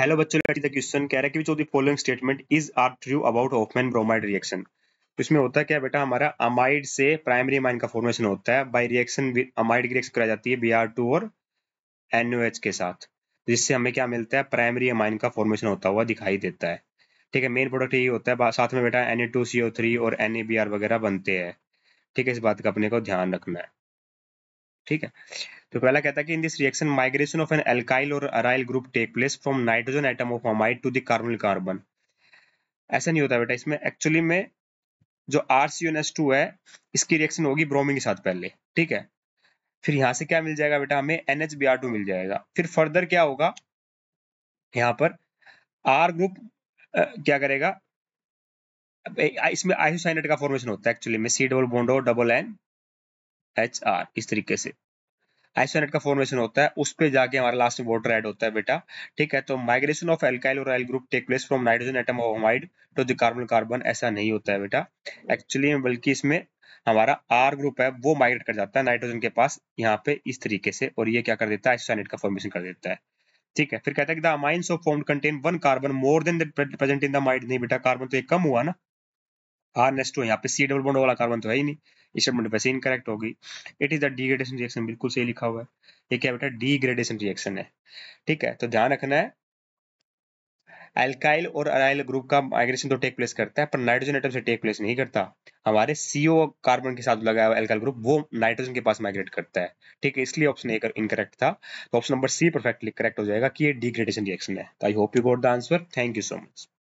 hello बच्चों let the question कह रहा है कि of the following statement is are true about Hofmann bromide reaction तो इसमें होता है क्या बेटा हमारा अमाइड से प्राइमरी अमाइन का फॉर्मेशन होता है बाय रिएक्शन अमाइड की रिएक्शन कराई जाती है Br2 और NaOH के साथ जिससे हमें क्या मिलता है प्राइमरी अमाइन का फॉर्मेशन होता हुआ दिखाई देता है ठीक है मेन प्रोडक्ट यही होता है साथ में बेटा Na2CO3 और NaBr वगैरह बनते हैं ठीक है इस बात का अपने को ध्यान रखना है ठीक है तो पहला कहता है कि in this reaction migration of an alkyl और aryl group take place from nitrogen atom of amide to the carbonyl carbon ऐसा नहीं होता बेटा इसमें एक्चुअली में जो आर सी है इसकी रिएक्शन होगी ब्रोमिन के साथ पहले ठीक है फिर यहां से क्या मिल जाएगा बेटा हमें एन मिल जाएगा फिर फर्दर क्या होगा यहाँ पर आर ग्रुप क्या करेगा इसमें आइसोसाइनेट का फॉर्मेशन होता है एक्चुअली में C double bond O double N H R इस तरीके से आइसोनेट का फॉर्मेशन होता है उस पर जाके हमारा लास्ट वोटर एड होता है बेटा ठीक है तो माइग्रेशन ऑफ एल्काइल और aryl group take place from nitrogen atom of amide to the carbon carbon ऐसा नहीं होता है बेटा एक्चुअली बल्कि इसमें हमारा आर ग्रुप है वो माइग्रेट कर जाता है नाइट्रोजन के पास यहाँ पे इस तरीके से और ये क्या कर देता है आइसोनेट का फॉर्मेशन कर देता है ठीक है फिर कहता है कि the amines of form contain one carbon more than present in the amide नहीं बेटा कार्बन तो एक कम हुआ ना आर नेस्ट टू यहाँ पे सी डबल बॉन्ड वाला कार्बन तो है ही नहीं इस बॉन्ड वैसे इनकरेक्ट होगी it is the degradation reaction बिल्कुल सही लिखा हुआ है ये क्या बेटा डिग्रेडेशन रिएक्शन है ठीक है तो ध्यान रखना है एल्काइल और अराइल ग्रुप का माइग्रेशन तो टेक प्लेस करता है पर नाइट्रोजन एटम से टेक प्लेस नहीं करता हमारे सीओ कार्बन के साथ लगा हुआ एल्काइल ग्रुप वो नाइट्रोजन के पास माइग्रेट करता है ठीक है इसलिए ऑप्शन ए इनकरेक्ट था तो option number C perfectly correct हो जाएगा कि ये डिग्रेडेशन रिएक्शन है I hope you got the answer thank you so much